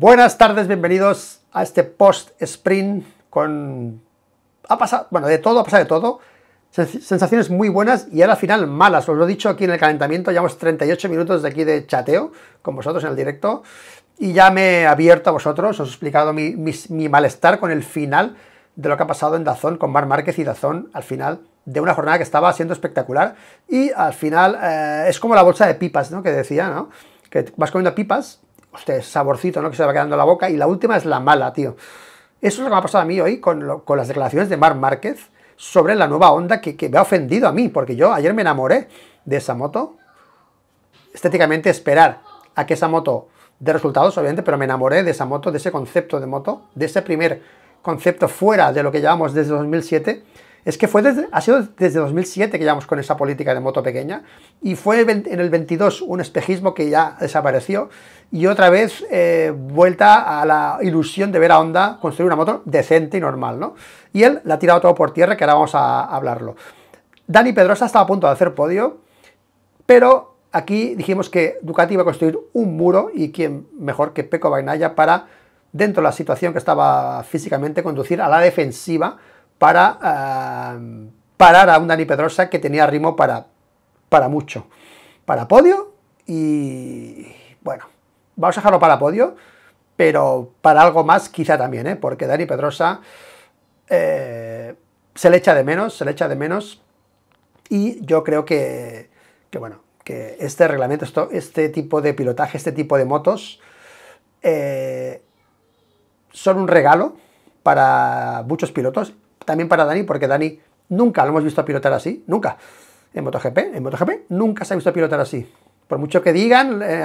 Buenas tardes, bienvenidos a este post-sprint con... Ha pasado, bueno, de todo, ha pasado de todo. Sensaciones muy buenas y al final malas. Os lo he dicho aquí en el calentamiento, llevamos 38 minutos de aquí de chateo con vosotros en el directo y ya me he abierto a vosotros, os he explicado mi, malestar con el final de lo que ha pasado en Dazón con Mar Márquez y Dazón al final de una jornada que estaba siendo espectacular y al final eh, es como la bolsa de pipas, ¿no? Que decía, ¿no? Que vas comiendo pipas usted, saborcito, ¿no? Que se va quedando en la boca. Y la última es la mala, tío. Eso es lo que me ha pasado a mí hoy con, las declaraciones de Marc Márquez sobre la nueva onda que, me ha ofendido a mí, porque yo ayer me enamoré de esa moto. Estéticamente esperar a que esa moto dé resultados, obviamente, pero me enamoré de esa moto, de ese concepto de moto, de ese primer concepto fuera de lo que llevamos desde 2007. Es que fue ha sido desde 2007 que llevamos con esa política de moto pequeña y fue en el 22 un espejismo que ya desapareció y otra vez eh, vuelta a la ilusión de ver a Honda construir una moto decente y normal, ¿no? Y él la ha tirado todo por tierra, que ahora vamos a hablarlo. Dani Pedrosa estaba a punto de hacer podio, pero aquí dijimos que Ducati iba a construir un muro y quién mejor que Peco Bainaya para, dentro de la situación que estaba físicamente, conducir a la defensiva para eh, parar a un Dani Pedrosa que tenía ritmo para, para mucho, para podio y bueno, vamos a dejarlo para podio, pero para algo más quizá también, ¿eh? porque Dani Pedrosa eh, se le echa de menos, se le echa de menos, y yo creo que, bueno, que este reglamento, este tipo de pilotaje, este tipo de motos, eh, son un regalo para muchos pilotos, también para Dani, porque Dani nunca lo hemos visto pilotar así, nunca. En MotoGP, en MotoGP nunca se ha visto pilotar así por mucho que digan eh,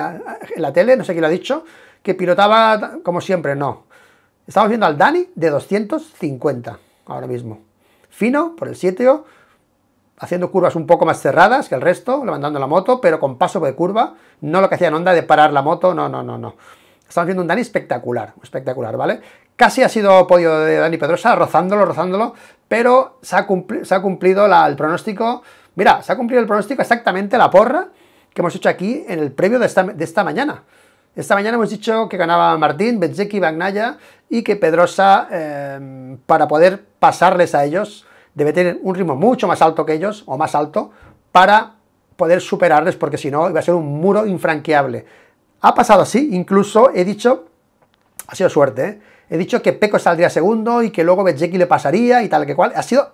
en la tele, no sé quién lo ha dicho, que pilotaba como siempre, no. Estamos viendo al Dani de 250 ahora mismo. Fino, por el sitio, haciendo curvas un poco más cerradas que el resto, levantando la moto, pero con paso de curva, no lo que hacía onda de parar la moto, no, no, no, no. Estamos viendo un Dani espectacular, espectacular, ¿vale? Casi ha sido podio de Dani Pedrosa, rozándolo, rozándolo, pero se ha, se ha cumplido el pronóstico. Mira, se ha cumplido el pronóstico exactamente la porra que hemos hecho aquí en el previo de esta, mañana. Esta mañana hemos dicho que ganaba Martín, Benzeki, Bagnaya y que Pedrosa, em, para poder pasarles a ellos, debe tener un ritmo mucho más alto que ellos, o más alto, para poder superarles, porque si no iba a ser un muro infranqueable. Ha pasado así, incluso he dicho, ha sido suerte, ¿eh? he dicho que Peco saldría segundo y que luego Benzeki le pasaría y tal que cual. Ha sido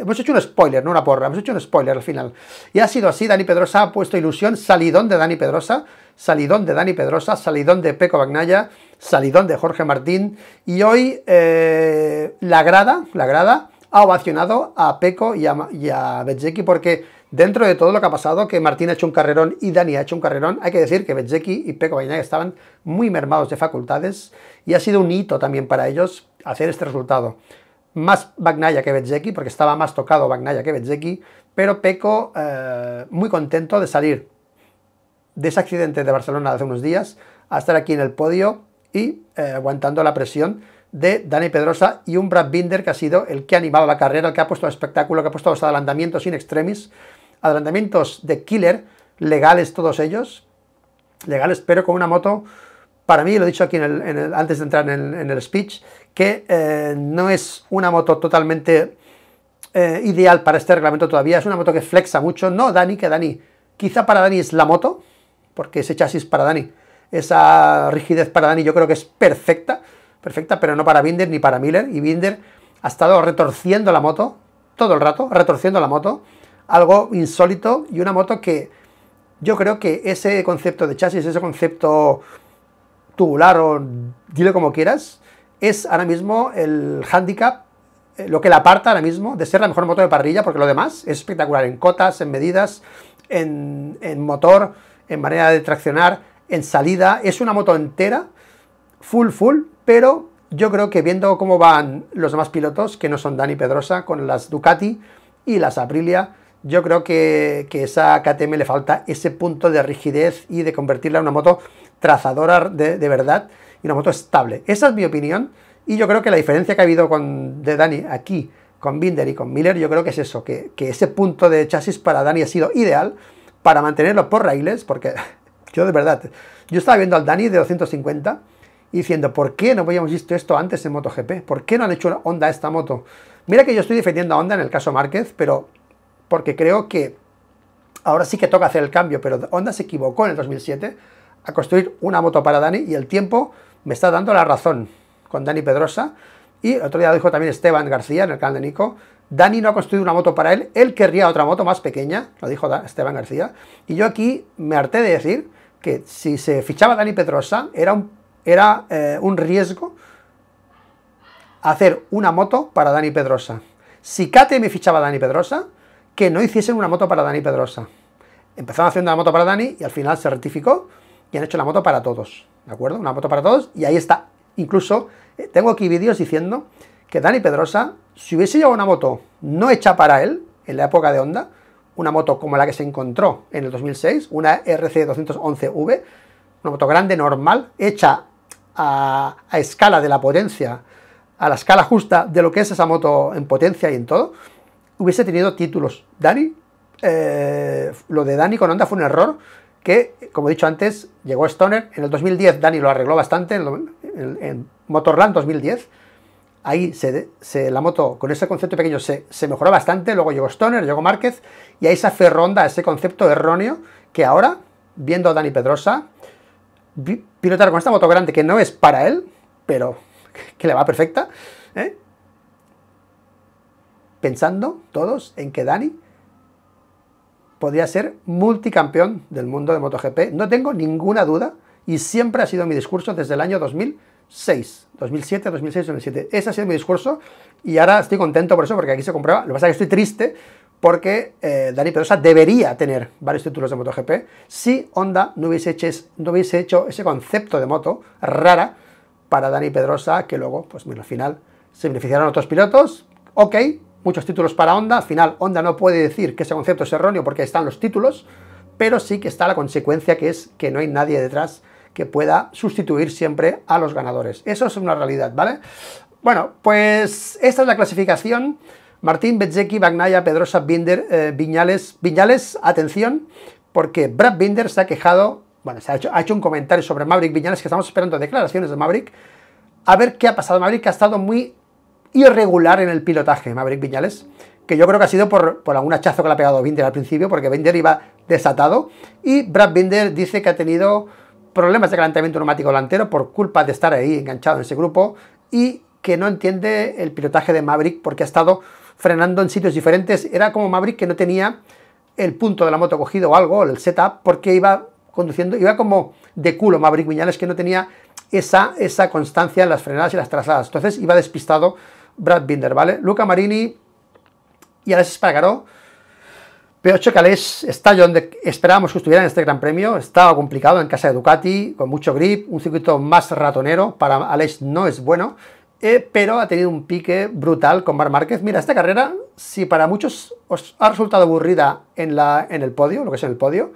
hemos hecho un spoiler, no una porra, hemos hecho un spoiler al final. Y ha sido así, Dani Pedrosa ha puesto ilusión, salidón de Dani Pedrosa, salidón de Dani Pedrosa, salidón de Peco Bagnaya, salidón de Jorge Martín. Y hoy eh, la grada, la grada, ha ovacionado a Peco y a, y porque dentro de todo lo que ha pasado, que Martín ha hecho un carrerón y Dani ha hecho un carrerón, hay que decir que Bezzecchi y Peco Bagnaya estaban muy mermados de facultades y ha sido un hito también para ellos hacer este resultado más Bagnaya que Bezzecchi, porque estaba más tocado Bagnaya que Bezzecchi, pero Peco eh, muy contento de salir de ese accidente de Barcelona de hace unos días a estar aquí en el podio y eh, aguantando la presión de Dani Pedrosa y un Brad Binder que ha sido el que ha animado la carrera, el que ha puesto el espectáculo, que ha puesto los adelantamientos in extremis, adelantamientos de killer, legales todos ellos, legales, pero con una moto, para mí, lo he dicho aquí antes de entrar en el speech, que eh, no es una moto totalmente eh, ideal para este reglamento todavía, es una moto que flexa mucho, no Dani, que Dani, quizá para Dani es la moto, porque ese chasis para Dani, esa rigidez para Dani yo creo que es perfecta, perfecta, pero no para Binder ni para Miller, y Binder ha estado retorciendo la moto todo el rato, retorciendo la moto, algo insólito y una moto que yo creo que ese concepto de chasis, ese concepto tubular o dile como quieras, es ahora mismo el handicap, eh, lo que la aparta ahora mismo de ser la mejor moto de parrilla, porque lo demás es espectacular en cotas, en medidas, en, motor, en manera de traccionar, en salida. Es una moto entera, full, full, pero yo creo que viendo cómo van los demás pilotos, que no son Dani Pedrosa, con las Ducati y las Aprilia, yo creo que, que esa KTM le falta ese punto de rigidez y de convertirla en una moto trazadora de, de verdad y una moto estable. Esa es mi opinión y yo creo que la diferencia que ha habido con, de Dani aquí con Binder y con Miller, yo creo que es eso, que, ese punto de chasis para Dani ha sido ideal para mantenerlo por raíles, porque yo de verdad, yo estaba viendo al Dani de 250 y diciendo, ¿por qué no habíamos visto esto antes en MotoGP? ¿Por qué no han hecho Honda esta moto? Mira que yo estoy defendiendo a Honda en el caso Márquez, pero porque creo que ahora sí que toca hacer el cambio, pero Honda se equivocó en el 2007 a construir una moto para Dani y el tiempo me está dando la razón con Dani Pedrosa. Y otro día lo dijo también Esteban García en el canal de Nico. Dani no ha construido una moto para él, él querría otra moto más pequeña, lo dijo Esteban García. Y yo aquí me harté de decir que si se fichaba Dani Pedrosa era un, era, eh, un riesgo hacer una moto para Dani Pedrosa. Si Kate me fichaba Dani Pedrosa, que no hiciesen una moto para Dani Pedrosa. Empezaron haciendo la moto para Dani y al final se rectificó y han hecho la moto para todos. ¿de acuerdo? Una moto para todos, y ahí está. Incluso eh, tengo aquí vídeos diciendo que Dani Pedrosa, si hubiese llevado una moto no hecha para él, en la época de Honda, una moto como la que se encontró en el 2006, una RC211V, una moto grande, normal, hecha a, escala de la potencia, a la escala justa de lo que es esa moto en potencia y en todo, hubiese tenido títulos. Dani, eh, lo de Dani con Honda fue un error, que, como he dicho antes, llegó Stoner. En el 2010 Dani lo arregló bastante, en, Motorland 2010. Ahí se, la moto, con ese concepto pequeño, se, mejoró bastante. Luego llegó Stoner, llegó Márquez, y ahí se ferronda ese concepto erróneo que ahora, viendo a Dani Pedrosa, pilotar con esta moto grande que no es para él, pero que le va perfecta, ¿eh? pensando todos en que Dani podría ser multicampeón del mundo de MotoGP, no tengo ninguna duda, y siempre ha sido mi discurso desde el año 2006, 2007, 2006, 2007. Ese ha sido mi discurso y ahora estoy contento por eso, porque aquí se comprueba. Lo que pasa es que estoy triste porque eh, Dani Pedrosa debería tener varios títulos de MotoGP si Honda no hubiese, hecho, ese concepto de moto rara para Dani Pedrosa, que luego, pues bueno, al final se beneficiaron otros pilotos, ok, muchos títulos para Honda. Al final, Honda no puede decir que ese concepto es erróneo porque están los títulos, pero sí que está la consecuencia que es que no hay nadie detrás que pueda sustituir siempre a los ganadores. Eso es una realidad, ¿vale? Bueno, pues esta es la clasificación. Martín, Bezzecchi, Bagnaya, Pedrosa, Binder, eh, Viñales. Viñales, atención, porque Brad Binder se ha quejado, bueno, se ha hecho, ha hecho un comentario sobre Maverick Viñales, que estamos esperando declaraciones de Maverick. A ver qué ha pasado. Maverick ha estado muy irregular en el pilotaje, de Maverick Viñales, que yo creo que ha sido por, algún hachazo que le ha pegado Binder al principio, porque Binder iba desatado, y Brad Binder dice que ha tenido problemas de calentamiento neumático delantero por culpa de estar ahí enganchado en ese grupo, y que no entiende el pilotaje de Maverick porque ha estado frenando en sitios diferentes. Era como Maverick que no tenía el punto de la moto cogido o algo, el setup, porque iba conduciendo, iba como de culo Maverick Viñales, que no tenía esa, esa constancia en las frenadas y las trazadas. Entonces iba despistado Brad Binder, ¿vale? Luca Marini y Alex Espargaró. Pero 8 que Alex está donde esperábamos que estuviera en este Gran Premio. Estaba complicado en casa de Ducati, con mucho grip, un circuito más ratonero. Para Alex no es bueno, eh, pero ha tenido un pique brutal con Mar Márquez. Mira, esta carrera, si para muchos os ha resultado aburrida en, la, en el podio, lo que es en el podio,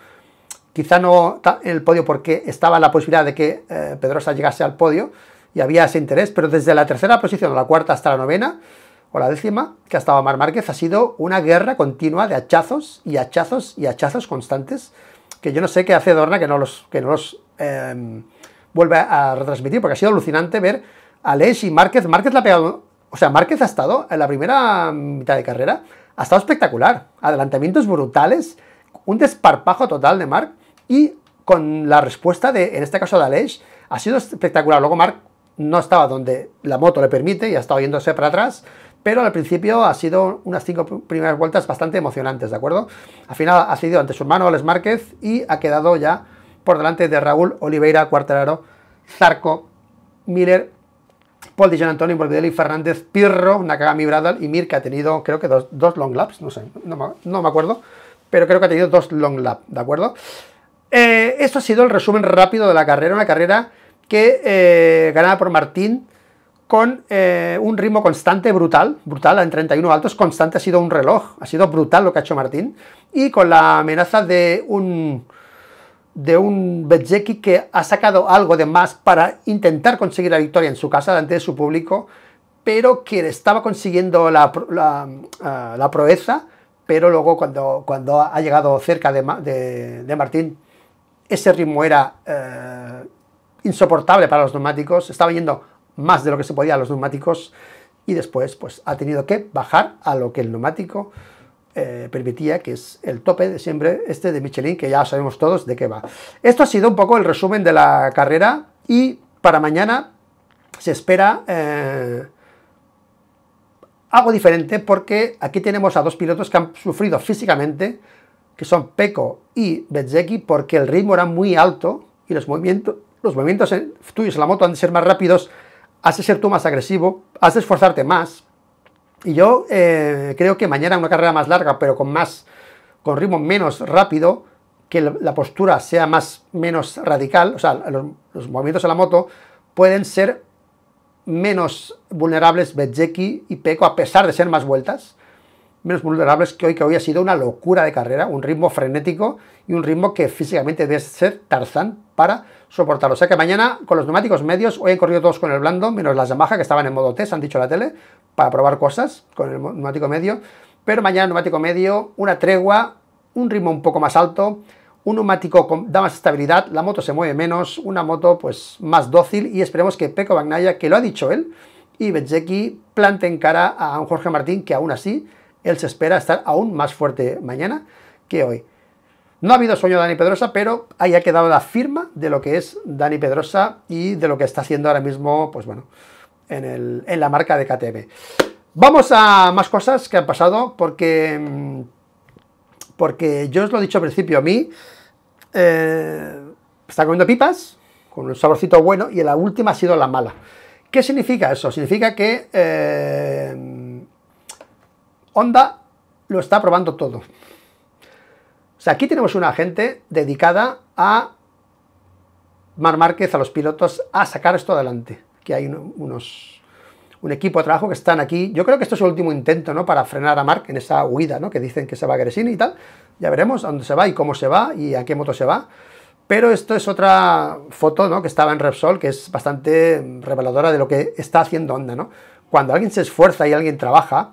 quizá no en el podio porque estaba la posibilidad de que eh, Pedrosa llegase al podio, y había ese interés, pero desde la tercera posición a la cuarta hasta la novena, o la décima, que ha estado Mar Márquez, ha sido una guerra continua de hachazos y hachazos y hachazos constantes, que yo no sé qué hace Dorna que no los, que no em, vuelve a retransmitir, porque ha sido alucinante ver a Lech y Márquez. Márquez la ha pegado, o sea, Márquez ha estado en la primera mitad de carrera, ha estado espectacular, adelantamientos brutales, un desparpajo total de Marc y con la respuesta de, en este caso de Aleix, ha sido espectacular. Luego Marc no estaba donde la moto le permite y ha estado yéndose para atrás, pero al principio ha sido unas cinco primeras vueltas bastante emocionantes, ¿de acuerdo? Al final ha sido ante su hermano Alex Márquez y ha quedado ya por delante de Raúl Oliveira, Cuartelaro, Zarco, Miller, Paul Dijon, Antonio, Morbidelli, Fernández, Pirro, Nakagami Bradal y Mir, que ha tenido creo que dos, long laps, no sé, no me, acuerdo, pero creo que ha tenido dos long laps, ¿de acuerdo? Eh, esto ha sido el resumen rápido de la carrera, una carrera que eh, ganaba por Martín con eh, un ritmo constante, brutal, brutal, en 31 altos, constante, ha sido un reloj, ha sido brutal lo que ha hecho Martín, y con la amenaza de un de un Bezzecchi que ha sacado algo de más para intentar conseguir la victoria en su casa delante de su público, pero que estaba consiguiendo ah, la, proeza, pero luego cuando, cuando ha llegado cerca de, de, Martín, ese ritmo era eh, insoportable para los neumáticos, estaba yendo más de lo que se podía a los neumáticos y después pues ha tenido que bajar a lo que el neumático eh, permitía, que es el tope de siempre este de Michelin, que ya sabemos todos de qué va. Esto ha sido un poco el resumen de la carrera y para mañana se espera eh, algo diferente porque aquí tenemos a dos pilotos que han sufrido físicamente, que son Peco y Bezzecchi, porque el ritmo era muy alto y los movimientos los movimientos tuyos en la moto han de ser más rápidos, has de ser tú más agresivo, has de esforzarte más. Y yo eh, creo que mañana una carrera más larga, pero con más, con ritmo menos rápido, que la postura sea más, menos radical, o sea, los, movimientos en la moto pueden ser menos vulnerables Bezeki y Peco, a pesar de ser más vueltas, menos vulnerables que hoy, que hoy ha sido una locura de carrera, un ritmo frenético y un ritmo que físicamente debe ser Tarzán para soportarlo. O sea que mañana con los neumáticos medios, hoy han corrido todos con el blando, menos las Yamaha que estaban en modo test, han dicho la tele, para probar cosas con el neumático medio. Pero mañana neumático medio, una tregua, un ritmo un poco más alto, un neumático con, da más estabilidad, la moto se mueve menos, una moto pues más dócil y esperemos que Peco Bagnaya, que lo ha dicho él, y Bezzecchi planteen cara a un Jorge Martín que aún así él se espera estar aún más fuerte mañana que hoy. No ha habido sueño de Dani Pedrosa, pero ahí ha quedado la firma de lo que es Dani Pedrosa y de lo que está haciendo ahora mismo, pues bueno, en, el, en la marca de KTM. Vamos a más cosas que han pasado, porque, mm, porque yo os lo he dicho al principio, a mí eh, está comiendo pipas con un saborcito bueno y la última ha sido la mala. ¿Qué significa eso? Significa que eh, Honda lo está probando todo aquí tenemos una gente dedicada a Mar Márquez, a los pilotos, a sacar esto adelante. que hay unos, un equipo de trabajo que están aquí. Yo creo que esto es el último intento, ¿no? Para frenar a Marc en esa huida, ¿no? Que dicen que se va a Gresini y tal. Ya veremos a dónde se va y cómo se va y a qué moto se va. Pero esto es otra foto, ¿no? Que estaba en Repsol, que es bastante reveladora de lo que está haciendo onda. ¿no? Cuando alguien se esfuerza y alguien trabaja,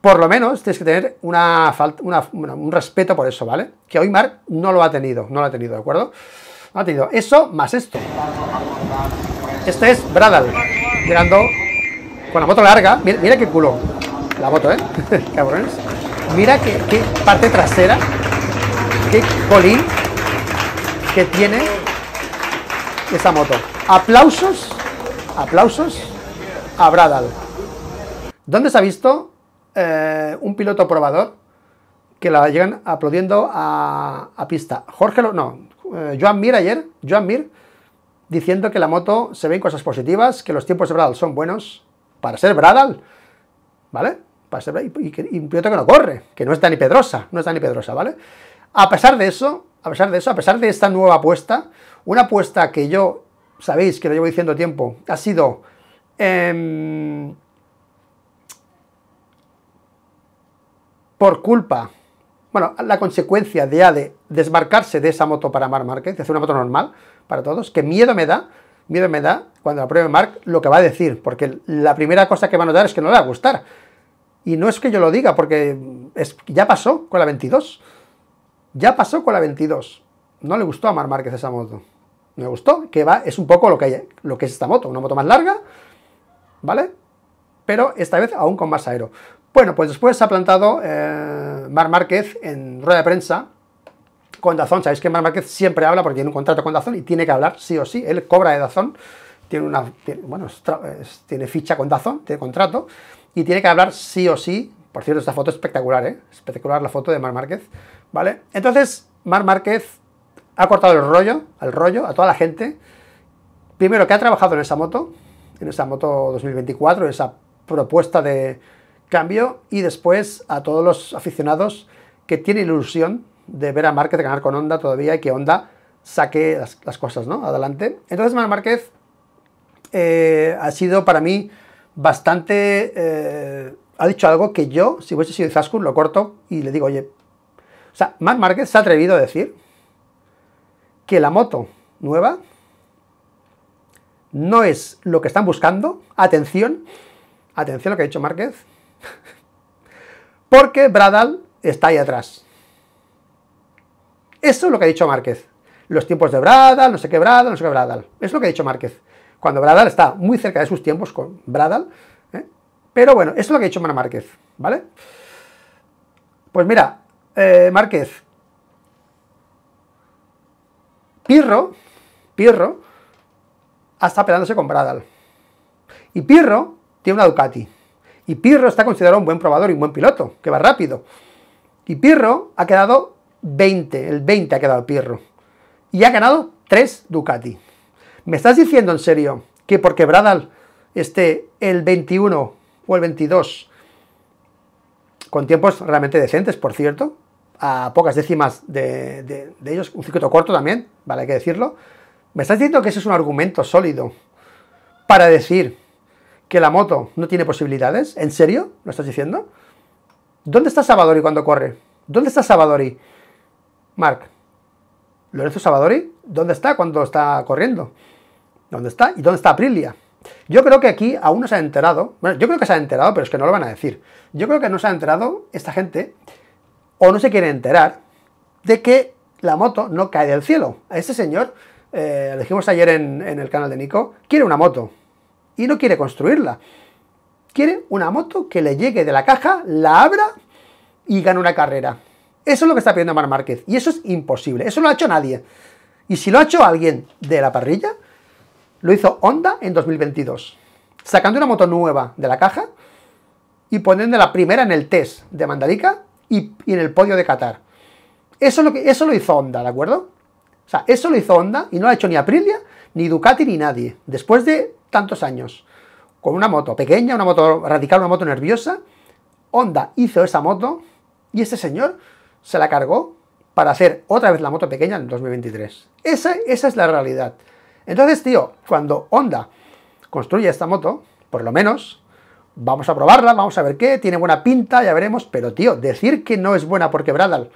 por lo menos tienes que tener una un respeto por eso, ¿vale? Que hoy Mark no lo ha tenido, no lo ha tenido, ¿de acuerdo? No ha tenido eso más esto. Este es Bradal, mirando con la moto larga. Mira, qué culo la moto, ¿eh? Cabrones. Mira qué, parte trasera, qué colín que tiene esa moto. Aplausos, aplausos a Bradal. ¿Dónde se ha visto eh, un piloto probador que la llegan aplaudiendo a, pista. Jorge, no, eh, Joan Mir ayer, Joan Mir, diciendo que la moto se ve en cosas positivas, que los tiempos de Bradal son buenos para ser Bradal, ¿vale? Para ser, y, y, un piloto que no corre, que no es ni pedrosa, no es ni pedrosa, ¿vale? A pesar de eso, a pesar de eso, a pesar de esta nueva apuesta, una apuesta que yo, sabéis que lo llevo diciendo tiempo, ha sido... Eh, por culpa, bueno, la consecuencia de, ya de desmarcarse de esa moto para Marc Márquez, de hacer una moto normal para todos, que miedo me da, miedo me da cuando la pruebe Marc lo que va a decir, porque la primera cosa que va a notar es que no le va a gustar. Y no es que yo lo diga, porque ya pasó con la 22. Ya pasó con la 22. No le gustó a Marc Márquez esa moto. Me gustó, que va, es un poco lo que, lo que es esta moto, una moto más larga, ¿vale? Pero esta vez aún con más aero. Bueno, pues después se ha plantado eh, Mar Márquez en rueda de prensa con Dazón. Sabéis que Mar Márquez siempre habla porque tiene un contrato con Dazón y tiene que hablar sí o sí. Él cobra de Dazón, tiene una, bueno, tiene ficha con Dazón, tiene contrato y tiene que hablar sí o sí. Por cierto, esta foto es espectacular, ¿eh? Espectacular la foto de Mar Márquez, ¿vale? Entonces, Mar Márquez ha cortado el rollo, al rollo, a toda la gente. Primero, que ha trabajado en esa moto, en esa moto 2024, en esa propuesta de cambio y después a todos los aficionados que tienen ilusión de ver a Márquez ganar con Honda todavía y que Honda saque las, cosas ¿no? adelante. Entonces Mar Márquez eh, ha sido para mí bastante... Eh, ha dicho algo que yo, si hubiese sido Zaskun, lo corto y le digo, oye, o sea, Marc Márquez se ha atrevido a decir que la moto nueva no es lo que están buscando. Atención, atención a lo que ha dicho Márquez, Porque Bradal está ahí atrás. Eso es lo que ha dicho Márquez. Los tiempos de Bradal, no sé qué Bradal, no sé qué Bradal. Es lo que ha dicho Márquez. Cuando Bradal está muy cerca de sus tiempos con Bradal. ¿eh? Pero bueno, eso es lo que ha dicho Márquez, ¿vale? Pues mira, eh, Márquez. Pirro, Pirro, hasta peleándose con Bradal. Y Pirro tiene una Ducati. Y Pirro está considerado un buen probador y un buen piloto, que va rápido. Y Pirro ha quedado 20, el 20 ha quedado Pirro. Y ha ganado 3 Ducati. ¿Me estás diciendo en serio que porque Bradal esté el 21 o el 22, con tiempos realmente decentes, por cierto, a pocas décimas de, de ellos, un circuito corto también, vale, hay que decirlo, ¿me estás diciendo que ese es un argumento sólido para decir que la moto no tiene posibilidades? ¿En serio? ¿Lo estás diciendo? ¿Dónde está Sabadori cuando corre? ¿Dónde está Sabadori? Mark, Lorenzo Sabadori, ¿dónde está cuando está corriendo? ¿Dónde está? ¿Y dónde está Aprilia? Yo creo que aquí aún no se ha enterado, bueno, yo creo que se ha enterado, pero es que no lo van a decir. Yo creo que no se ha enterado esta gente, o no se quiere enterar, de que la moto no cae del cielo. A ese señor, eh, lo dijimos ayer en el canal de Nico, quiere una moto y no quiere construirla. Quiere una moto que le llegue de la caja, la abra y gane una carrera. Eso es lo que está pidiendo Mar Márquez. Y eso es imposible. Eso no lo ha hecho nadie. Y si lo ha hecho alguien de la parrilla, lo hizo Honda en 2022. Sacando una moto nueva de la caja y poniendo la primera en el test de Mandalika y, en el podio de Qatar. Eso, lo eso lo hizo Honda, ¿de acuerdo? O sea, eso lo hizo Honda y no lo ha hecho ni Aprilia, ni Ducati, ni nadie, después de tantos años. Con una moto pequeña, una moto radical, una moto nerviosa, Honda hizo esa moto y ese señor se la cargó para hacer otra vez la moto pequeña en 2023. Esa, esa es la realidad. Entonces, tío, cuando Honda construye esta moto, por lo menos, vamos a probarla, vamos a ver qué, tiene buena pinta, ya veremos, pero tío, decir que no es buena porque Bradal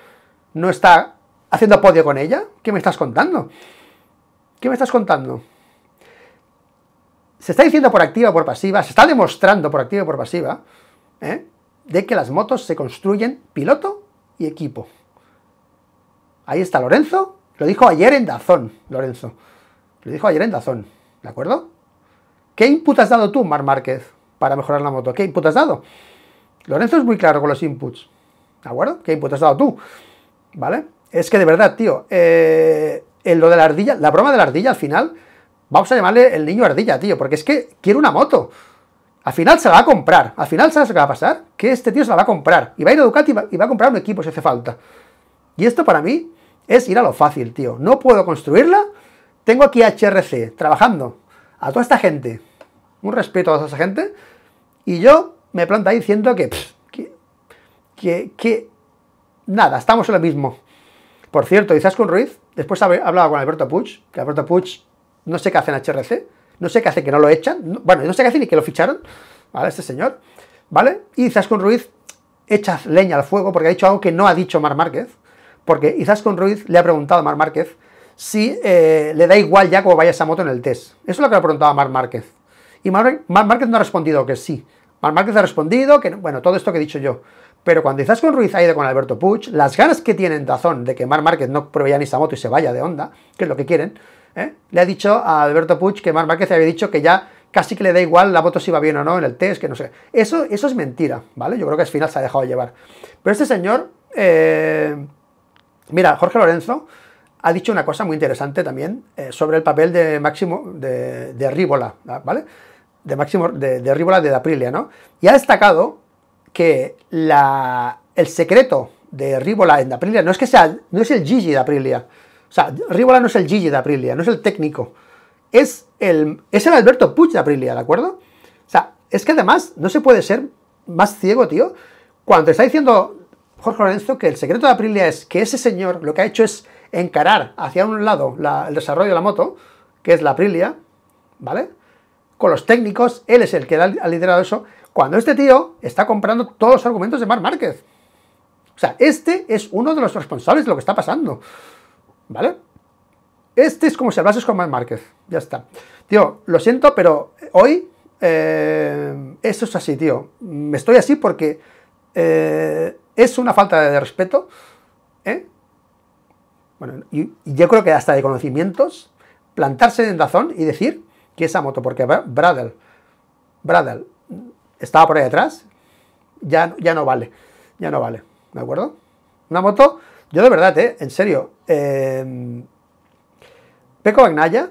no está haciendo podio con ella? ¿Qué me estás contando? ¿Qué me estás contando? Se está diciendo por activa o por pasiva, se está demostrando por activa o por pasiva, ¿eh? de que las motos se construyen piloto y equipo. Ahí está Lorenzo, lo dijo ayer en Dazón, Lorenzo. Lo dijo ayer en Dazón, ¿de acuerdo? ¿Qué input has dado tú, Mar Márquez, para mejorar la moto? ¿Qué input has dado? Lorenzo es muy claro con los inputs, ¿de acuerdo? ¿Qué input has dado tú? ¿Vale? Es que de verdad, tío, eh, lo de la ardilla, la broma de la ardilla al final, vamos a llamarle el niño ardilla, tío, porque es que quiere una moto. Al final se la va a comprar. Al final, ¿sabes que va a pasar? Que este tío se la va a comprar. Y va a ir a Ducati y va, a comprar un equipo si hace falta. Y esto para mí es ir a lo fácil, tío. No puedo construirla. Tengo aquí HRC trabajando a toda esta gente. Un respeto a toda esta gente. Y yo me planto ahí diciendo que, que, que, que nada, estamos en lo mismo. Por cierto, Izaskun Ruiz, después hablaba con Alberto Puig, que Alberto Puig no sé qué hace en HRC, no sé qué hace que no lo echan, bueno, no sé qué hace ni que lo ficharon, ¿vale? Este señor, ¿vale? Y Izaskun Ruiz echa leña al fuego porque ha dicho algo que no ha dicho Mar Márquez, porque Izaskun Ruiz le ha preguntado a Mar Márquez si eh, le da igual ya cómo vaya esa moto en el test. Eso es lo que le ha preguntado a Mar Márquez. Y Mar, Márquez no ha respondido que sí. Mar Márquez ha respondido que, bueno, todo esto que he dicho yo. Pero cuando estás con Ruiz ha con Alberto Puig, las ganas que tienen Dazón de que Mar Márquez no ya ni esa moto y se vaya de onda, que es lo que quieren, ¿eh? le ha dicho a Alberto Puig que Mar Márquez había dicho que ya casi que le da igual la moto si va bien o no en el test, que no sé. Eso, eso es mentira, ¿vale? Yo creo que al final se ha dejado llevar. Pero este señor, eh, mira, Jorge Lorenzo ha dicho una cosa muy interesante también eh, sobre el papel de Máximo, de, Ríbola, ¿vale? De Máximo, de, de Ríbola de Aprilia, ¿no? Y ha destacado que el secreto de Rivola en Aprilia no es que sea, no es el Gigi de Aprilia. O sea, Rivola no es el Gigi de Aprilia, no es el técnico. Es el, es Alberto Puig de Aprilia, ¿de acuerdo? O sea, es que además no se puede ser más ciego, tío, cuando está diciendo Jorge Lorenzo que el secreto de Aprilia es que ese señor lo que ha hecho es encarar hacia un lado el desarrollo de la moto, que es la Aprilia, ¿vale? Con los técnicos, él es el que ha liderado eso, cuando este tío está comprando todos los argumentos de Mar Márquez. O sea, este es uno de los responsables de lo que está pasando. ¿Vale? Este es como si hablases con Mar Márquez. Ya está. Tío, lo siento, pero hoy eh, eso es así, tío. Me estoy así porque eh, es una falta de respeto. ¿eh? Bueno, y, yo creo que hasta de conocimientos, plantarse en razón y decir que esa moto, porque Bradel, Bradel estaba por ahí atrás, ya, ya no vale, ya no vale, ¿de acuerdo? Una moto, yo de verdad, ¿eh? En serio, eh, Peco Bagnaya,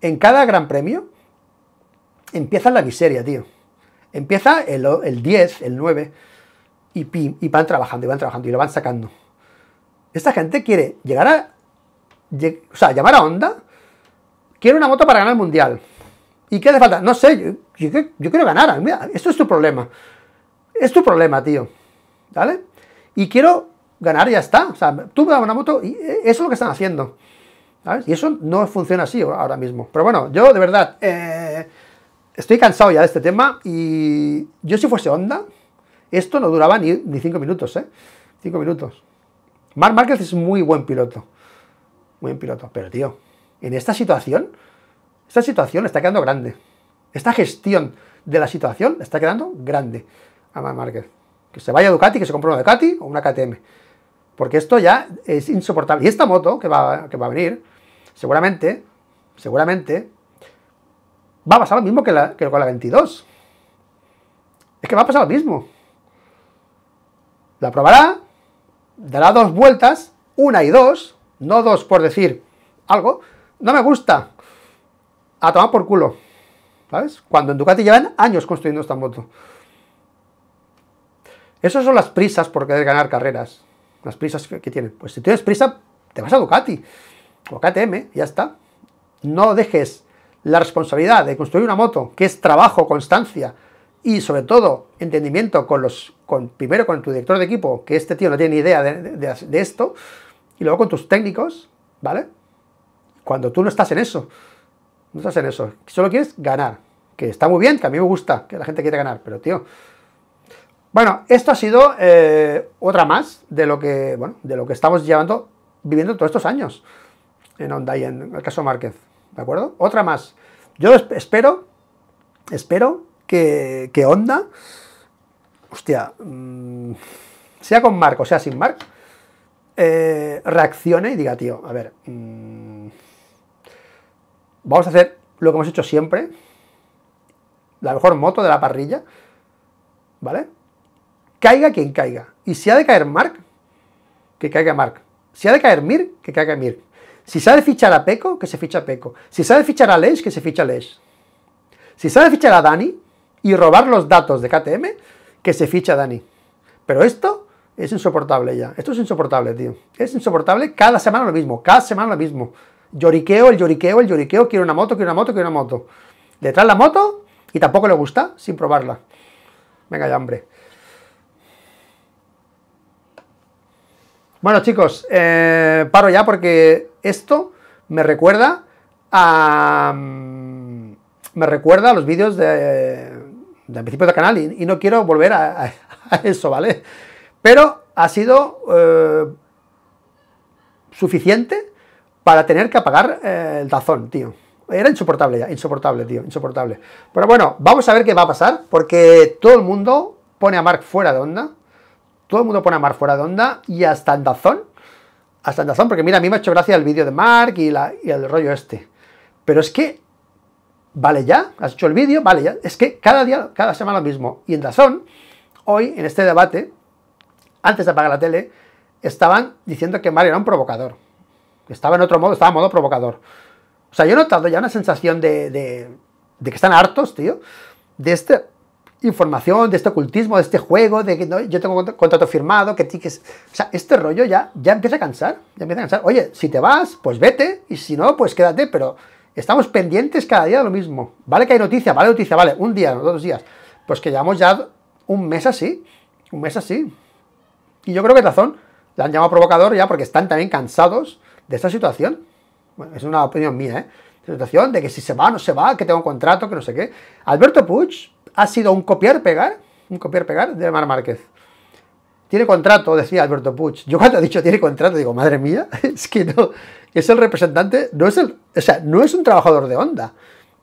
en cada gran premio, empieza la miseria, tío. Empieza el, 10, el 9, y, y van trabajando, y van trabajando, y lo van sacando. Esta gente quiere llegar a... o sea, llamar a Honda, quiere una moto para ganar el Mundial. ¿Y qué hace falta? No sé, yo, quiero ganar, esto es tu problema. Es tu problema, tío. ¿Vale? Y quiero ganar y ya está. O sea, tú me das una moto y eh, eso es lo que están haciendo. ¿Sabes? Y eso no funciona así ahora mismo. Pero bueno, yo de verdad eh, estoy cansado ya de este tema y yo si fuese onda esto no duraba ni, ni cinco minutos, ¿eh? Cinco minutos. Mark Márquez es muy buen piloto. Muy buen piloto. Pero tío, en esta situación, esta situación está quedando grande esta gestión de la situación está quedando grande a Márquez. Que se vaya a Ducati, que se compre una Ducati o una KTM. Porque esto ya es insoportable. Y esta moto que va, a venir, seguramente, seguramente, va a pasar lo mismo que, la, que con la 22. Es que va a pasar lo mismo. La probará, dará dos vueltas, una y dos, no dos por decir algo. No me gusta. A tomar por culo. ¿sabes? Cuando en Ducati llevan años construyendo esta moto. Esas son las prisas por querer ganar carreras. Las prisas que, tienen. Pues si tienes prisa, te vas a Ducati o KTM, ya está. No dejes la responsabilidad de construir una moto, que es trabajo, constancia y sobre todo entendimiento con los, primero con tu director de equipo, que este tío no tiene ni idea de esto, y luego con tus técnicos, ¿vale? Cuando tú no estás en eso. No estás en eso. Solo quieres ganar. Que está muy bien, que a mí me gusta, que la gente quiere ganar, pero tío. Bueno, esto ha sido eh, otra más de lo que, bueno, de lo que estamos llevando, viviendo todos estos años en Onda y en el caso Márquez, ¿de acuerdo? Otra más. Yo espero, espero que, que Onda, hostia, mm, sea con marco o sea sin Marco, eh, reaccione y diga, tío, a ver, mm, vamos a hacer lo que hemos hecho siempre, la mejor moto de la parrilla, ¿vale? Caiga quien caiga. Y si ha de caer Mark, que caiga Mark. Si ha de caer Mir, que caiga Mir. Si sabe fichar a Peco, que se ficha a Peco. Si sabe fichar a Lesh, que se ficha a Lesh. Si sabe fichar a Dani y robar los datos de KTM, que se ficha a Dani. Pero esto es insoportable ya. Esto es insoportable, tío. Es insoportable cada semana lo mismo. Cada semana lo mismo lloriqueo, el lloriqueo, el lloriqueo, quiero una moto, quiero una moto, quiero una moto. Le trae la moto y tampoco le gusta sin probarla. Venga ya, hambre. Bueno, chicos, eh, paro ya porque esto me recuerda a. Mm, me recuerda a los vídeos de, de principio del canal y, no quiero volver a, eso, ¿vale? Pero ha sido eh, suficiente para tener que apagar eh, el tazón, tío. Era insoportable ya, insoportable, tío, insoportable. Pero bueno, vamos a ver qué va a pasar, porque todo el mundo pone a Mark fuera de onda. Todo el mundo pone a Mark fuera de onda y hasta en Dazón. Hasta en Dazón, porque mira, a mí me ha hecho gracia el vídeo de Mark y, y el rollo este. Pero es que, vale ya, has hecho el vídeo, vale ya. Es que cada día, cada semana lo mismo. Y en Dazón, hoy, en este debate, antes de apagar la tele, estaban diciendo que Mark era un provocador. Estaba en otro modo, estaba en modo provocador. O sea, yo he notado ya una sensación de, de, que están hartos, tío, de esta información, de este ocultismo, de este juego, de que no, yo tengo contrato firmado, que tiques... O sea, este rollo ya, ya empieza a cansar, ya empieza a Oye, si te vas, pues vete, y si no, pues quédate, pero estamos pendientes cada día de lo mismo. Vale que hay noticia, vale noticia, vale, un día, dos días. Pues que llevamos ya un mes así, un mes así. Y yo creo que razón, la han llamado provocador ya porque están también cansados de esta situación, bueno, es una opinión mía, ¿eh? De situación de que si se va, no se va, que tengo un contrato, que no sé qué. Alberto Puig ha sido un copiar-pegar, un copiar-pegar de Mar Márquez. Tiene contrato, decía Alberto Puig. Yo cuando he dicho tiene contrato, digo, madre mía, es que no, es el representante, no es el, o sea, no es un trabajador de Onda.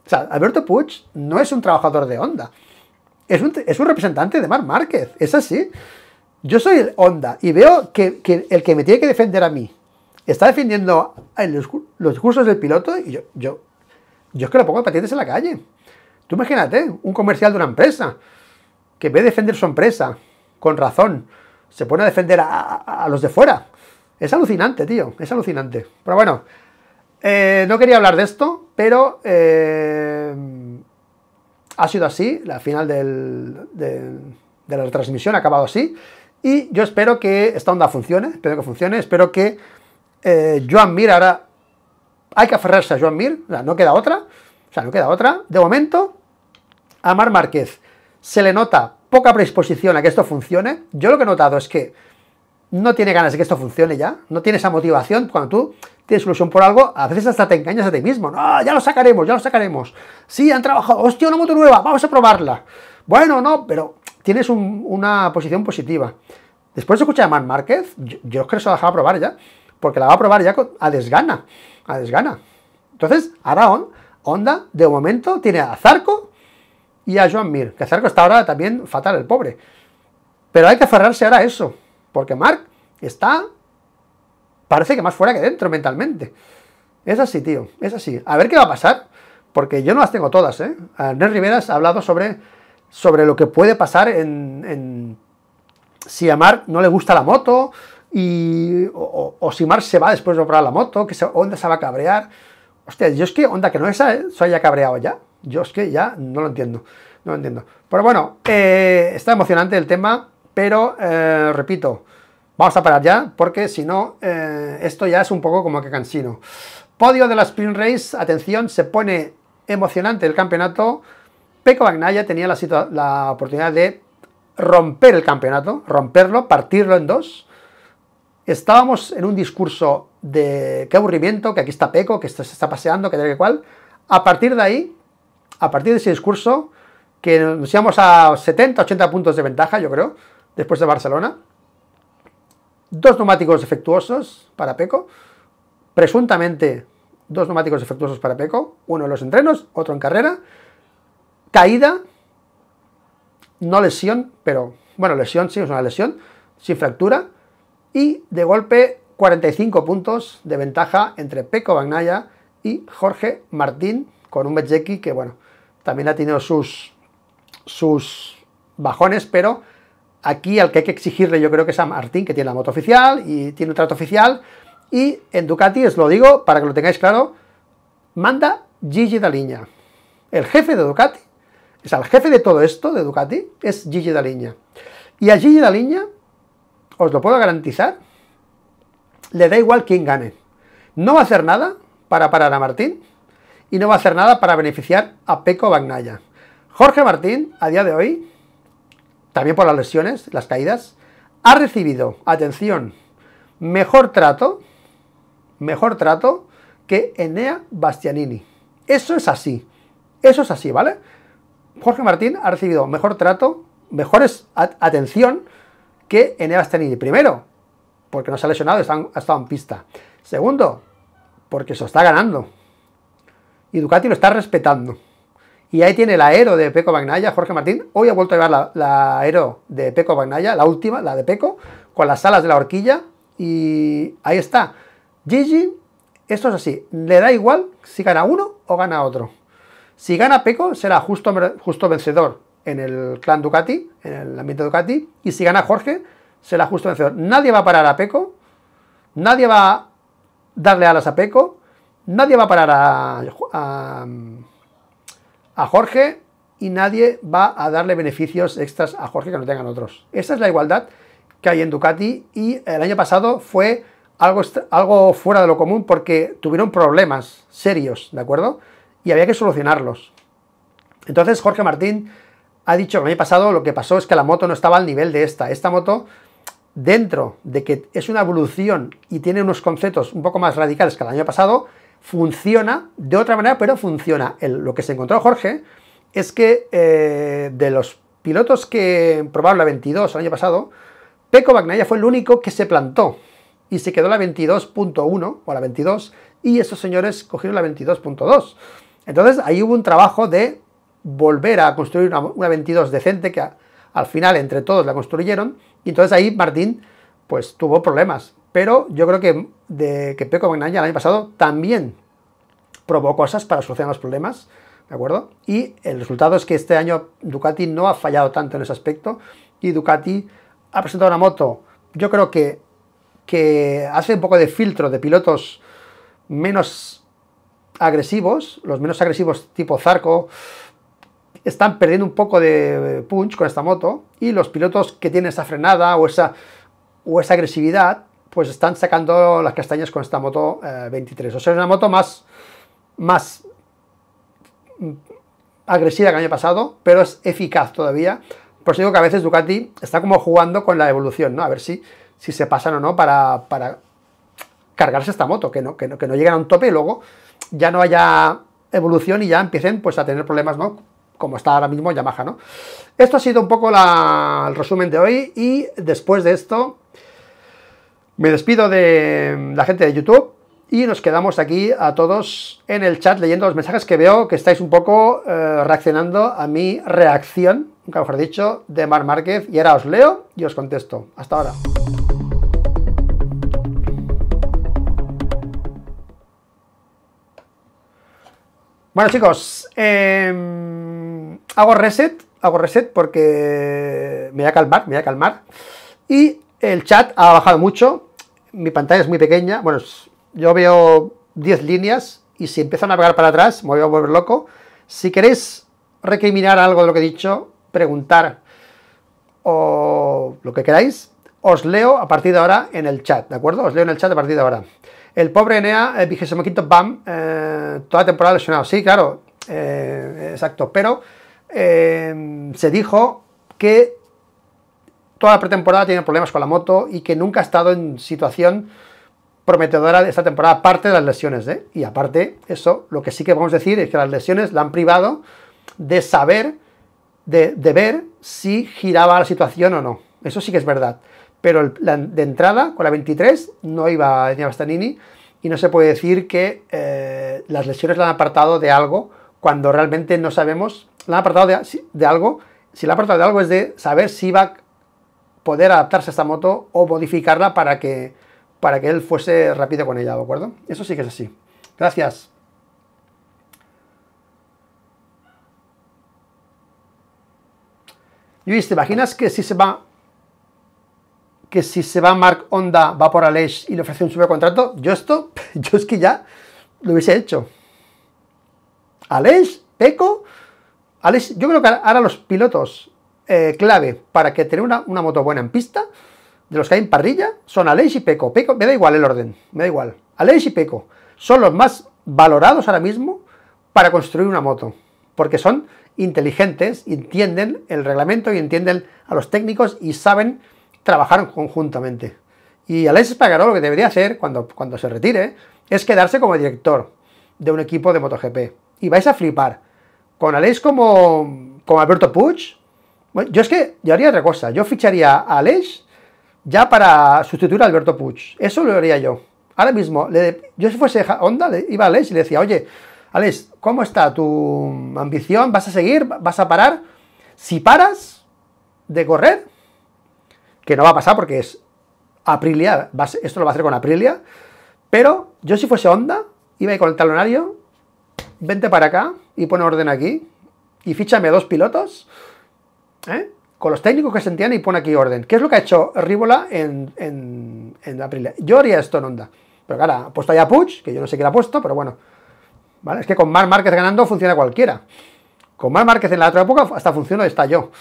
O sea, Alberto Puig no es un trabajador de Onda. Es un, representante de Mar Márquez, es así. Yo soy el Onda y veo que el que me tiene que defender a mí está defendiendo los, discursos del piloto y yo, yo, yo es que lo pongo patientes en la calle. Tú imagínate, un comercial de una empresa que ve defender su empresa con razón, se pone a defender a, los de fuera. Es alucinante, tío, es alucinante. Pero bueno, eh, no quería hablar de esto, pero eh, ha sido así, la final de la transmisión ha acabado así, y yo espero que esta onda funcione, espero que funcione, espero que eh, Joan Mir ahora hay que aferrarse a Joan Mir, no queda otra, o sea, no queda otra. De momento, a Márquez se le nota poca predisposición a que esto funcione. Yo lo que he notado es que no tiene ganas de que esto funcione ya, no tiene esa motivación. Cuando tú tienes ilusión por algo, a veces hasta te engañas a ti mismo. No, ah, ya lo sacaremos, ya lo sacaremos. Sí, han trabajado, hostia, una moto nueva, vamos a probarla. Bueno, no, pero tienes una posición positiva. Después escucha a Mar Márquez, yo, yo creo que se lo dejaba probar ya porque la va a probar ya a desgana, a desgana. Entonces, ahora onda Honda, de momento, tiene a Zarco y a Joan Mir, que Zarco está ahora también fatal, el pobre. Pero hay que aferrarse ahora a eso, porque Mark está, parece que más fuera que dentro mentalmente. Es así, tío, es así. A ver qué va a pasar, porque yo no las tengo todas, ¿eh? Andrés Rivera ha hablado sobre, sobre lo que puede pasar en, en si a Mark no le gusta la moto, y o, si Simar se va después de comprar la moto, que se, Honda se va a cabrear. Hostia, yo es que onda que no es, ¿eh? se haya cabreado ya. Yo es que ya no lo entiendo, no lo entiendo. Pero bueno, eh, está emocionante el tema, pero eh, repito, vamos a parar ya, porque si no, esto ya es un poco como que cansino. Podio de la Sprint Race, atención, se pone emocionante el campeonato. Peco Bagnaya tenía la, la oportunidad de romper el campeonato, romperlo, partirlo en dos Estábamos en un discurso de qué aburrimiento, que aquí está Peco, que esto se está paseando, que tal que cual. A partir de ahí, a partir de ese discurso, que nos íbamos a 70, 80 puntos de ventaja, yo creo, después de Barcelona. Dos neumáticos defectuosos para Peco, presuntamente dos neumáticos defectuosos para Peco, uno en los entrenos, otro en carrera, caída, no lesión, pero bueno, lesión sí, es una lesión, sin fractura, y de golpe 45 puntos de ventaja entre Peko Bagnaya y Jorge Martín con un Betjeki que, bueno, también ha tenido sus, sus bajones, pero aquí al que hay que exigirle yo creo que es a Martín, que tiene la moto oficial y tiene un trato oficial, y en Ducati, os lo digo para que lo tengáis claro, manda Gigi Daliña. El jefe de Ducati, o sea, el jefe de todo esto de Ducati es Gigi Daliña. Y a Gigi Daliña os lo puedo garantizar, le da igual quién gane. No va a hacer nada para parar a Martín y no va a hacer nada para beneficiar a Peco Bagnaya. Jorge Martín, a día de hoy, también por las lesiones, las caídas, ha recibido, atención, mejor trato, mejor trato que Enea Bastianini. Eso es así, eso es así, ¿vale? Jorge Martín ha recibido mejor trato, mejores atención que en tenido Primero, porque no se ha lesionado está ha estado en pista. Segundo, porque se está ganando. Y Ducati lo está respetando. Y ahí tiene el aero de Peco Bagnaya, Jorge Martín. Hoy ha vuelto a llevar la, aero de Peco Bagnaya, la última, la de Peco, con las alas de la horquilla. Y ahí está. Gigi, esto es así. Le da igual si gana uno o gana otro. Si gana Peco, será justo, justo vencedor en el clan Ducati, en el ambiente Ducati, y si gana Jorge, la justo vencedor. Nadie va a parar a Peco, nadie va a darle alas a Peco, nadie va a parar a, a, Jorge y nadie va a darle beneficios extras a Jorge que no tengan otros. Esa es la igualdad que hay en Ducati y el año pasado fue algo, algo fuera de lo común porque tuvieron problemas serios, ¿de acuerdo? Y había que solucionarlos. Entonces Jorge Martín ha dicho que el año pasado lo que pasó es que la moto no estaba al nivel de esta. Esta moto, dentro de que es una evolución y tiene unos conceptos un poco más radicales que el año pasado, funciona de otra manera, pero funciona. lo que se encontró Jorge es que eh, de los pilotos que probaron la 22 el año pasado, Peco Bagnaia fue el único que se plantó y se quedó la 22.1 o la 22 y esos señores cogieron la 22.2. Entonces ahí hubo un trabajo de volver a construir una, 22 decente que al final entre todos la construyeron y entonces ahí Martín pues tuvo problemas. Pero yo creo que, de, que Peco Bagnaia el año pasado también probó cosas para solucionar los problemas, ¿de acuerdo? Y el resultado es que este año Ducati no ha fallado tanto en ese aspecto y Ducati ha presentado una moto, yo creo que, que hace un poco de filtro de pilotos menos agresivos, los menos agresivos tipo Zarco, están perdiendo un poco de eh, punch con esta moto y los pilotos que tienen esa frenada o esa, o esa agresividad, pues están sacando las castañas con esta moto 23. Eh, o sea, es una moto más, más mm, agresiva que el año pasado, pero es eficaz todavía. Por eso digo que a veces Ducati está como jugando con la evolución, ¿no? A ver si, si se pasan o no para, para cargarse esta moto, que no, que, no, lleguen a un tope y luego ya no haya evolución y ya empiecen pues a tener problemas, ¿no? como está ahora mismo Yamaha, ¿no? Esto ha sido un poco el resumen de hoy y después de esto me despido de la gente de YouTube y nos quedamos aquí a todos en el chat leyendo los mensajes que veo que estáis un poco eh, reaccionando a mi reacción, nunca mejor dicho, de Mar Márquez y ahora os leo y os contesto. Hasta ahora. Bueno chicos, eh hago reset, hago reset porque me voy a calmar, me voy a calmar. Y el chat ha bajado mucho, mi pantalla es muy pequeña, bueno, yo veo 10 líneas y si empiezo a navegar para atrás me voy a volver loco. Si queréis recriminar algo de lo que he dicho, preguntar o lo que queráis, os leo a partir de ahora en el chat, ¿de acuerdo? Os leo en el chat a partir de ahora. El pobre Enea, el eh, quinto, BAM, eh, toda temporada lesionado. Sí, claro, eh, exacto, pero Em, se dijo que toda la pretemporada tiene problemas con la moto y que nunca ha estado en situación prometedora de esta temporada, aparte de las lesiones. ¿eh? Y aparte, eso, lo que sí que podemos decir es que las lesiones la han privado de saber, de, ver si giraba la situación o no. Eso sí que es verdad. Pero de entrada, con la 23, no iba a Bastanini y no se puede decir que eh, las lesiones la han apartado de algo cuando realmente no sabemos la apartado de, algo, si la han apartado de algo es de saber si va a poder adaptarse a esta moto o modificarla para que, para que él fuese rápido con ella, ¿de acuerdo? Eso sí que es así. Gracias. Luis, ¿te imaginas que si se va que si se va Mark Honda va por Aleix y le ofrece un supercontrato? Yo esto, yo es que ya lo hubiese hecho. Aleix, Peco, yo creo que ahora los pilotos eh, clave para que tener una, moto buena en pista, de los que hay en parrilla, son Alex y Peco. Peco, me da igual el orden, me da igual. Aleix y Peco son los más valorados ahora mismo para construir una moto, porque son inteligentes, entienden el reglamento y entienden a los técnicos y saben trabajar conjuntamente. Y Alex Espargaró lo que debería hacer cuando, cuando se retire es quedarse como director de un equipo de MotoGP. Y vais a flipar con Aleix como, Alberto Puig. yo es que yo haría otra cosa. Yo ficharía a Aleix ya para sustituir a Alberto Puig. Eso lo haría yo. Ahora mismo, yo si fuese Honda, iba a Aleix y le decía, oye, Aleix, ¿cómo está tu ambición? ¿Vas a seguir? ¿Vas a parar? Si paras de correr, que no va a pasar porque es Aprilia, esto lo va a hacer con Aprilia, pero yo si fuese Honda, iba a con el talonario vente para acá y pone orden aquí y fíchame dos pilotos, ¿eh? con los técnicos que sentían y pone aquí orden. ¿Qué es lo que ha hecho Ríbola en, en, en Yo haría esto en onda, Pero claro, ha puesto ya Puch, que yo no sé quién ha puesto, pero bueno. ¿Vale? Es que con Mar Márquez ganando funciona cualquiera. Con Mar Márquez en la otra época hasta funciona está yo.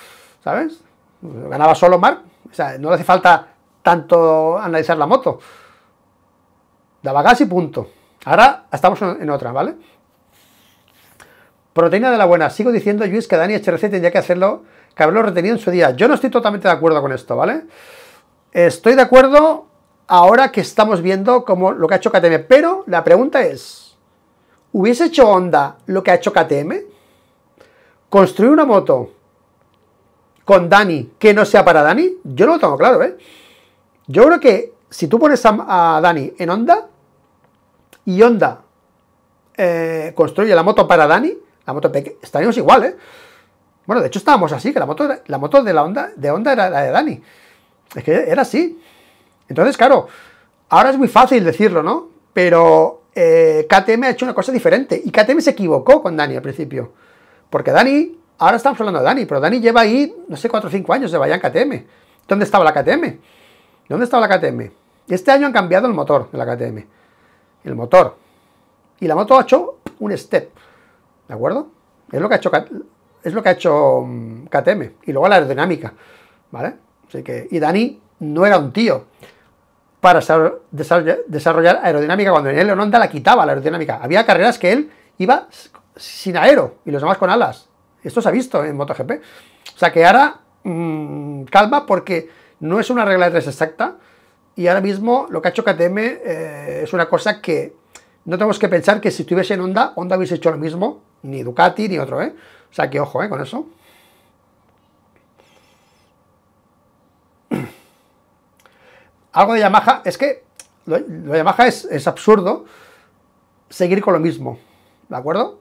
¿Sabes? Ganaba solo Mar. O sea, no le hace falta tanto analizar la moto. Daba gas y punto. Ahora estamos en otra, ¿vale? Proteína de la buena. Sigo diciendo, Luis, que Dani HRC tendría que hacerlo, que haberlo retenido en su día. Yo no estoy totalmente de acuerdo con esto, ¿vale? Estoy de acuerdo ahora que estamos viendo como lo que ha hecho KTM, pero la pregunta es, ¿hubiese hecho Honda lo que ha hecho KTM? Construir una moto con Dani que no sea para Dani, yo no lo tengo claro, ¿eh? Yo creo que si tú pones a, Dani en Honda y Honda eh, construye la moto para Dani, la moto estaríamos igual, ¿eh? Bueno, de hecho estábamos así, que la moto, la moto de la Honda, de Honda era la de Dani. Es que era así. Entonces, claro, ahora es muy fácil decirlo, ¿no? Pero eh, KTM ha hecho una cosa diferente. Y KTM se equivocó con Dani al principio. Porque Dani, ahora estamos hablando de Dani, pero Dani lleva ahí, no sé, 4 o 5 años de vaya en KTM. ¿Dónde estaba la KTM? ¿Dónde estaba la KTM? Este año han cambiado el motor de la KTM. El motor. Y la moto ha hecho un step. ¿De acuerdo? Es lo que ha hecho, es lo que ha hecho KTM. Mm, y luego la aerodinámica. ¿Vale? Así que, y Dani no era un tío para desarrollar aerodinámica cuando en el Honda la quitaba la aerodinámica. Había carreras que él iba sin aero y los demás con alas. Esto se ha visto en MotoGP. O sea que ahora mm, calma porque no es una regla de tres exacta y ahora mismo lo que ha hecho KTM eh, es una cosa que no tenemos que pensar que si estuviese en Honda, Honda hubiese hecho lo mismo ni Ducati ni otro, ¿eh? O sea que ojo, ¿eh? Con eso. Algo de Yamaha, es que lo, de Yamaha es, es, absurdo seguir con lo mismo, ¿de acuerdo?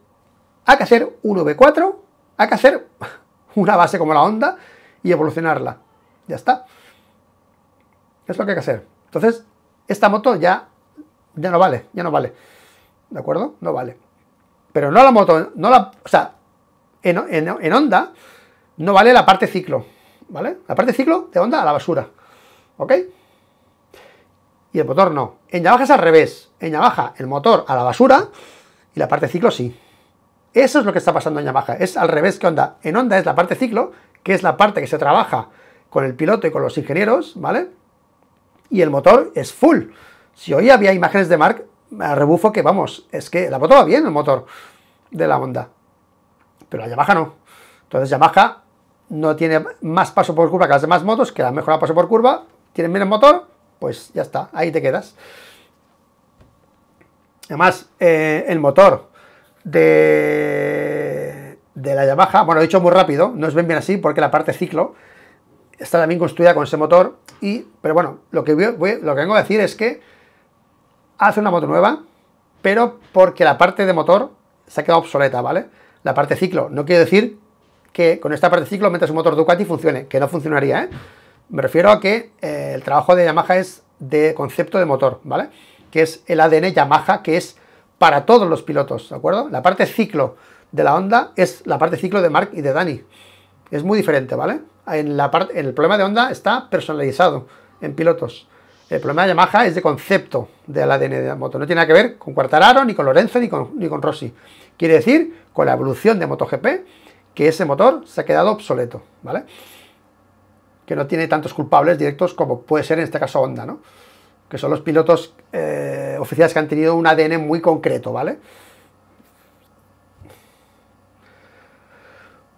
Hay que hacer un V4, hay que hacer una base como la Honda y evolucionarla. Ya está. Es lo que hay que hacer. Entonces, esta moto ya, ya no vale, ya no vale. ¿De acuerdo? No vale pero no la moto, no la, o sea, en, en, en Honda no vale la parte ciclo, ¿vale? La parte ciclo de onda a la basura, ¿ok? Y el motor no. En Yamaha es al revés, en Yamaha el motor a la basura y la parte ciclo sí. Eso es lo que está pasando en Yamaha, es al revés que onda. En onda es la parte ciclo, que es la parte que se trabaja con el piloto y con los ingenieros, ¿vale? Y el motor es full. Si hoy había imágenes de Mark rebufo que, vamos, es que la moto va bien, el motor de la Honda, pero la Yamaha no. Entonces Yamaha no tiene más paso por curva que las demás motos, que la mejora paso por curva, tienen menos motor, pues ya está, ahí te quedas. Además, eh, el motor de, de la Yamaha, bueno, he dicho muy rápido, no es bien bien así porque la parte ciclo está también construida con ese motor, y, pero bueno, lo que, lo que vengo a decir es que hace una moto nueva, pero porque la parte de motor se ha quedado obsoleta, ¿vale? La parte ciclo. No quiere decir que con esta parte ciclo metas un motor Ducati y funcione, que no funcionaría, ¿eh? Me refiero a que eh, el trabajo de Yamaha es de concepto de motor, ¿vale? Que es el ADN Yamaha, que es para todos los pilotos, ¿de acuerdo? La parte ciclo de la Honda es la parte ciclo de Mark y de Dani. Es muy diferente, ¿vale? En la parte, el problema de Honda está personalizado en pilotos. El problema de Yamaha es de concepto del ADN de la moto. No tiene nada que ver con Quartararo, ni con Lorenzo, ni con, Rossi. Quiere decir, con la evolución de MotoGP, que ese motor se ha quedado obsoleto, ¿vale? Que no tiene tantos culpables directos como puede ser en este caso Honda, ¿no? Que son los pilotos eh, oficiales que han tenido un ADN muy concreto, ¿vale?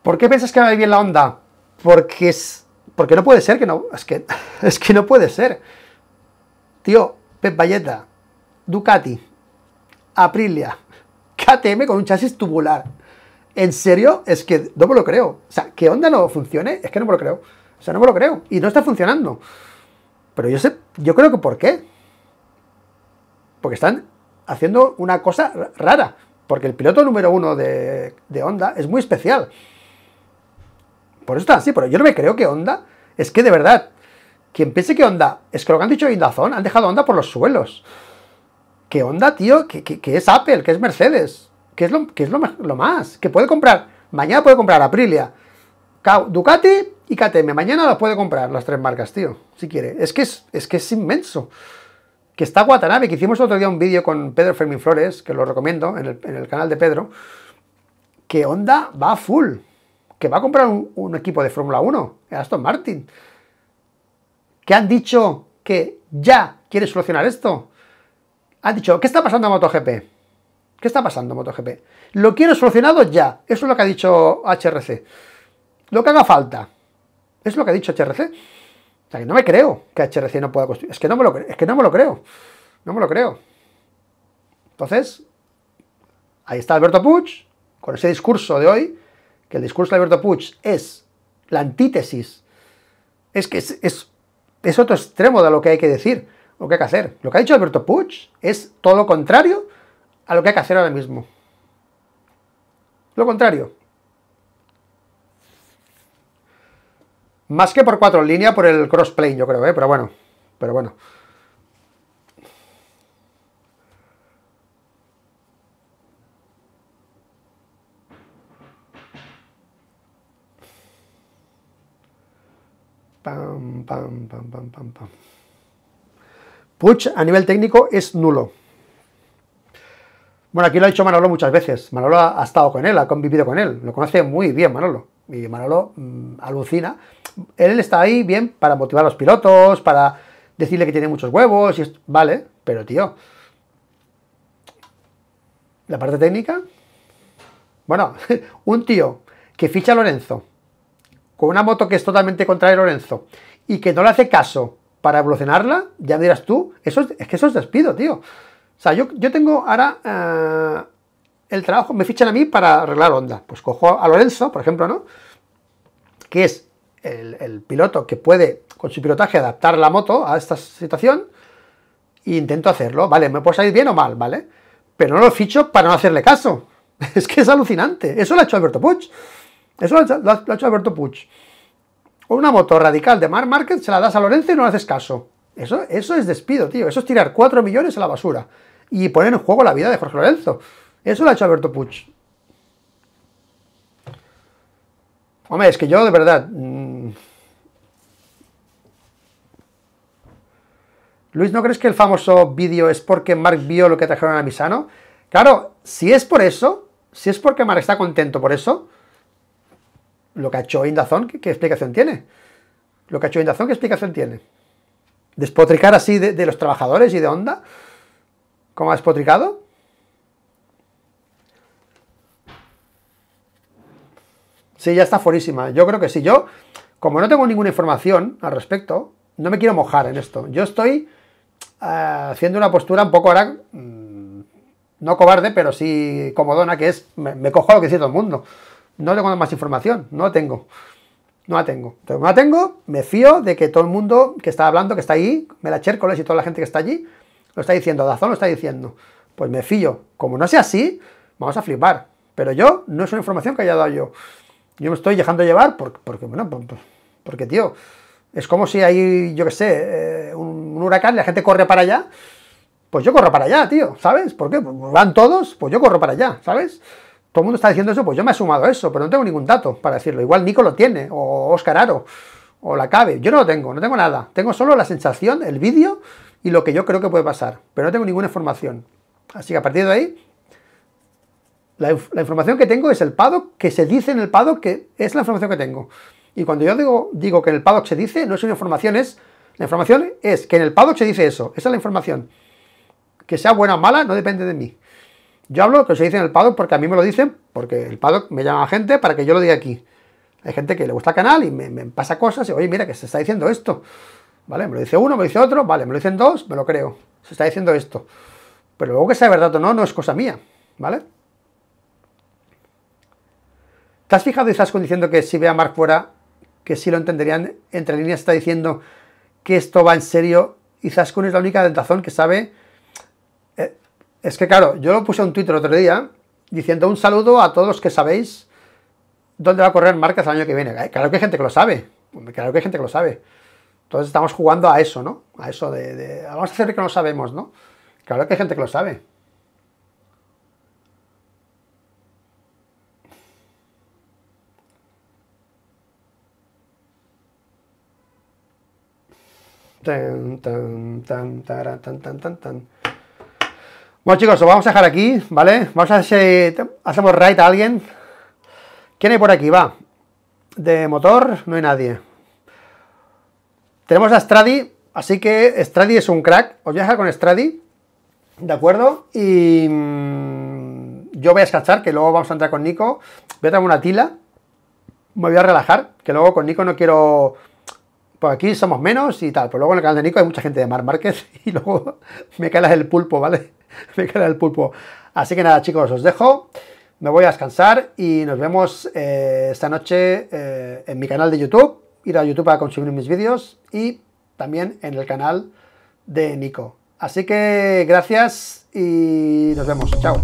¿Por qué piensas que va bien la Honda? Porque es. Porque no puede ser que no. Es que, es que no puede ser. Tío, Pep Valletta, Ducati, Aprilia, KTM con un chasis tubular. ¿En serio? Es que no me lo creo. O sea, que Honda no funcione, es que no me lo creo. O sea, no me lo creo. Y no está funcionando. Pero yo sé, yo creo que ¿por qué? Porque están haciendo una cosa rara. Porque el piloto número uno de, de Honda es muy especial. Por eso está así, pero yo no me creo que Honda es que de verdad quien piense que onda, es que lo que han dicho Indazón, han dejado onda por los suelos. ¿Qué onda tío, que, es Apple, que es Mercedes, que es, lo, que es lo, más, que puede comprar, mañana puede comprar Aprilia, Ducati y KTM, mañana lo puede comprar las tres marcas, tío, si quiere. Es que es, que es inmenso que está Guatanabe. que hicimos otro día un vídeo con Pedro Fermín Flores, que lo recomiendo en el, canal de Pedro, que onda, va full, que va a comprar un, un equipo de Fórmula 1, Aston Martin, que han dicho que ya quiere solucionar esto. Han dicho, ¿qué está pasando MotoGP? ¿Qué está pasando MotoGP? Lo quiero solucionado ya. Eso es lo que ha dicho HRC. Lo que haga falta. Es lo que ha dicho HRC. O sea, que no me creo que HRC no pueda construir. Es que no me lo, es que no me lo creo. No me lo creo. Entonces, ahí está Alberto Puig, con ese discurso de hoy, que el discurso de Alberto Puig es la antítesis. Es que es es otro extremo de lo que hay que decir, lo que hay que hacer. Lo que ha dicho Alberto Puig es todo lo contrario a lo que hay que hacer ahora mismo. Lo contrario. Más que por cuatro en línea, por el crossplane yo creo, ¿eh? pero bueno, pero bueno. Puch a nivel técnico es nulo. Bueno, aquí lo ha dicho Manolo muchas veces. Manolo ha, estado con él, ha convivido con él. Lo conoce muy bien Manolo. Y Manolo mm, alucina. Él está ahí bien para motivar a los pilotos, para decirle que tiene muchos huevos. Y Vale, pero tío. La parte técnica. Bueno, un tío que ficha a Lorenzo con una moto que es totalmente contra Lorenzo y que no le hace caso para evolucionarla, ya me dirás tú, eso es, que eso es despido, tío. O sea, yo, yo tengo ahora eh, el trabajo, me fichan a mí para arreglar onda. Pues cojo a Lorenzo, por ejemplo, ¿no? Que es el, piloto que puede, con su pilotaje, adaptar la moto a esta situación e intento hacerlo. Vale, me puede salir bien o mal, ¿vale? Pero no lo ficho para no hacerle caso. es que es alucinante. Eso lo ha hecho Alberto Puig. Eso lo ha, hecho, Alberto Puch. una moto radical de Mark Market se la das a Lorenzo y no le haces caso. Eso, eso es despido, tío. Eso es tirar 4 millones a la basura y poner en juego la vida de Jorge Lorenzo. Eso lo ha hecho Alberto Puch. Hombre, es que yo de verdad. Mm. Luis, ¿no crees que el famoso vídeo es porque Mark vio lo que trajeron a Misano? Claro, si es por eso, si es porque Mark está contento por eso, lo que ha hecho Indazón, ¿qué, explicación tiene? Lo que ha hecho Indazón, ¿qué explicación tiene? ¿Despotricar así de, los trabajadores y de Onda? ¿Cómo ha despotricado? Sí, ya está forísima. Yo creo que sí. Yo, como no tengo ninguna información al respecto, no me quiero mojar en esto. Yo estoy eh, haciendo una postura un poco ahora, mm, no cobarde, pero sí comodona, que es, me, me cojo lo que dice todo el mundo. No tengo más información, no la tengo. No la tengo. Entonces, no la tengo, me fío de que todo el mundo que está hablando, que está ahí, me la Chércoles y toda la gente que está allí, lo está diciendo, Dazón lo está diciendo. Pues me fío. Como no sea así, vamos a flipar. Pero yo, no es una información que haya dado yo. Yo me estoy dejando llevar porque, porque bueno, porque, tío, es como si hay, yo qué sé, eh, un, huracán y la gente corre para allá. Pues yo corro para allá, tío, ¿sabes? ¿Por qué? Pues van todos, pues yo corro para allá, ¿sabes? Todo el mundo está diciendo eso, pues yo me he sumado a eso, pero no tengo ningún dato para decirlo. Igual Nico lo tiene, o Oscar Aro, o la Cabe. Yo no lo tengo, no tengo nada. Tengo solo la sensación, el vídeo y lo que yo creo que puede pasar, pero no tengo ninguna información. Así que a partir de ahí, la, información que tengo es el paddock, que se dice en el paddock, que es la información que tengo. Y cuando yo digo, digo que en el paddock se dice, no es una información, es la información es que en el paddock se dice eso, esa es la información. Que sea buena o mala no depende de mí. Yo hablo que se dice en el paddock porque a mí me lo dicen, porque el paddock me llama gente para que yo lo diga aquí. Hay gente que le gusta el canal y me, pasa cosas y, oye, mira, que se está diciendo esto. ¿Vale? Me lo dice uno, me lo dice otro, vale, me lo dicen dos, me lo creo. Se está diciendo esto. Pero luego que sea verdad o no, no es cosa mía, ¿vale? ¿Te has fijado y con diciendo que si ve a Mark fuera, que si lo entenderían, entre líneas está diciendo que esto va en serio, y Zaskun es la única dentazón que sabe es que claro, yo lo puse en Twitter otro día diciendo un saludo a todos los que sabéis dónde va a correr marcas el año que viene. Claro que hay gente que lo sabe, claro que hay gente que lo sabe. Entonces estamos jugando a eso, ¿no? A eso de, vamos a hacer que no sabemos, ¿no? Claro que hay gente que lo sabe. tan tan tan tan tan tan tan bueno chicos, lo vamos a dejar aquí, ¿vale? Vamos a hacer, hacemos raid a alguien. ¿Quién hay por aquí? Va. De motor, no hay nadie. Tenemos a Stradi, así que Stradi es un crack. Os voy a dejar con Stradi, ¿de acuerdo? Y mm, yo voy a descansar, que luego vamos a entrar con Nico. Voy a tomar una tila. Me voy a relajar, que luego con Nico no quiero Por pues aquí somos menos y tal. Pero luego en el canal de Nico hay mucha gente de Mar Márquez y luego me calas el pulpo, ¿vale? me queda el pulpo. Así que nada, chicos, os dejo. Me voy a descansar y nos vemos eh, esta noche eh, en mi canal de YouTube. Ir a YouTube a consumir mis vídeos y también en el canal de Nico. Así que gracias y nos vemos. Chao.